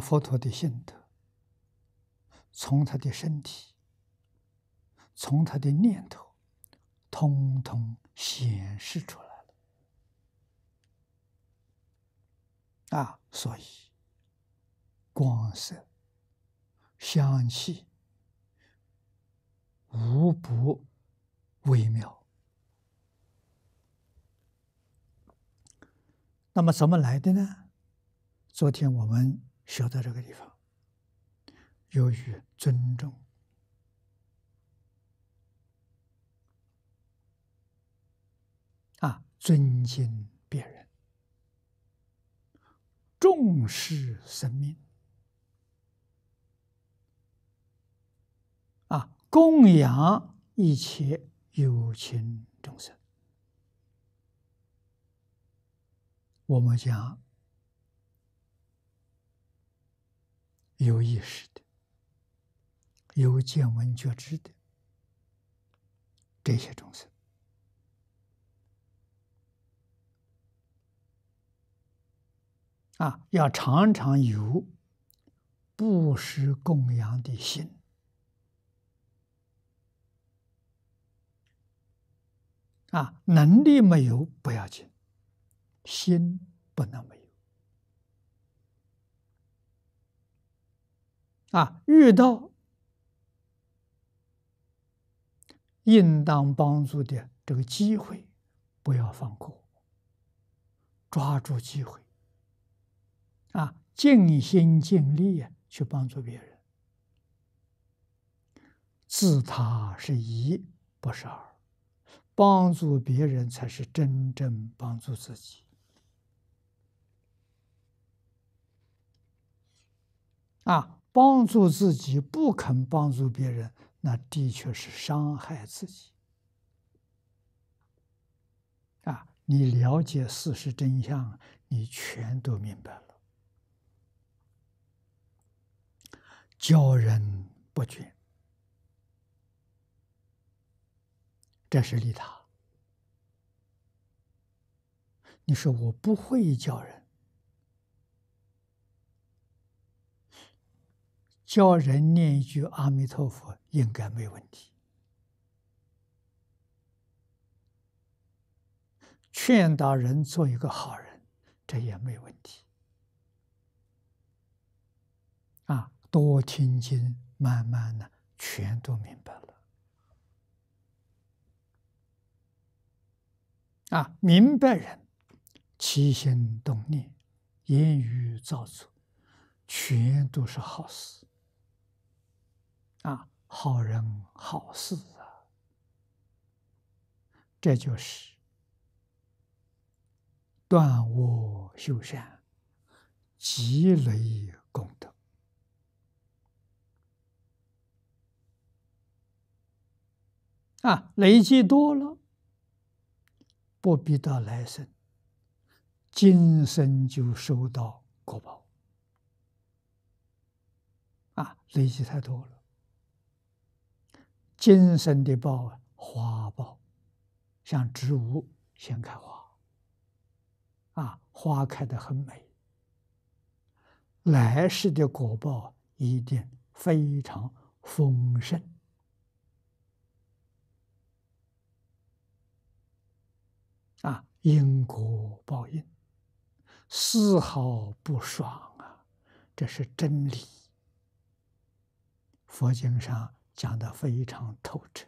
佛陀的心头，从他的身体，从他的念头，通通显示出来了。啊，所以光色、香气，无不微妙。那么怎么来的呢？昨天我们。学到这个地方，由于尊重啊，尊敬别人，重视生命啊，供养一切有情众生，我们讲。有意识的，有见闻觉知的，这些众生。啊，要常常有布施供养的心啊，能力没有不要紧，心不能没有。啊，遇到应当帮助的这个机会，不要放过，抓住机会，啊，尽心尽力去帮助别人。自他是一，不是二，帮助别人才是真正帮助自己。啊。帮助自己不肯帮助别人，那的确是伤害自己。啊，你了解事实真相，你全都明白了。教人不倦，这是利他。你说我不会教人。教人念一句阿弥陀佛，应该没问题；劝导人做一个好人，这也没问题。啊，多听经，慢慢的全都明白了。啊，明白人，起心动念，言语造作，全都是好事。啊，好人好事啊，这就是断恶修善，积累功德啊，累积多了，不必到来生，今生就收到果报。啊，累积太多了。今生的报啊，花报，像植物先开花，啊，花开的很美。来世的果报一定非常丰盛，啊，因果报应，丝毫不爽啊，这是真理。佛经上。讲得非常透彻。